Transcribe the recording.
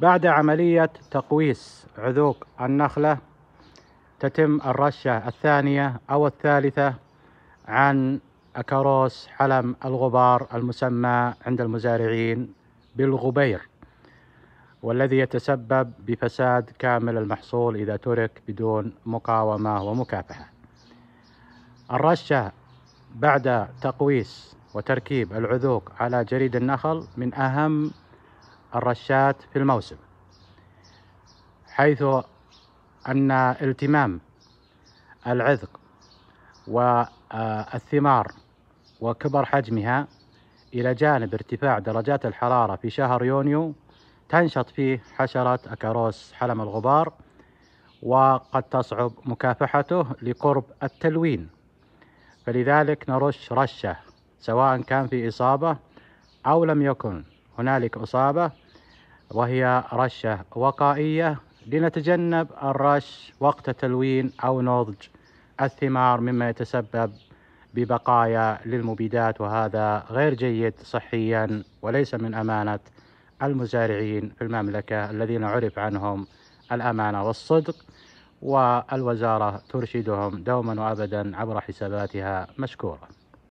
بعد عملية تقويس عذوق النخلة تتم الرشة الثانية أو الثالثة عن أكاروس حلم الغبار المسمى عند المزارعين بالغبير والذي يتسبب بفساد كامل المحصول إذا ترك بدون مقاومة ومكافحة الرشة بعد تقويس وتركيب العذوق على جريد النخل من أهم الرشات في الموسم حيث أن التمام العذق والثمار آه، وكبر حجمها إلى جانب ارتفاع درجات الحرارة في شهر يونيو تنشط فيه حشرة أكاروس حلم الغبار وقد تصعب مكافحته لقرب التلوين فلذلك نرش رشة سواء كان في إصابة أو لم يكن هنالك إصابة وهي رشة وقائية لنتجنب الرش وقت تلوين أو نضج الثمار مما يتسبب ببقايا للمبيدات وهذا غير جيد صحيا وليس من أمانة المزارعين في المملكة الذين عرف عنهم الأمانة والصدق والوزارة ترشدهم دوما وأبدا عبر حساباتها مشكورة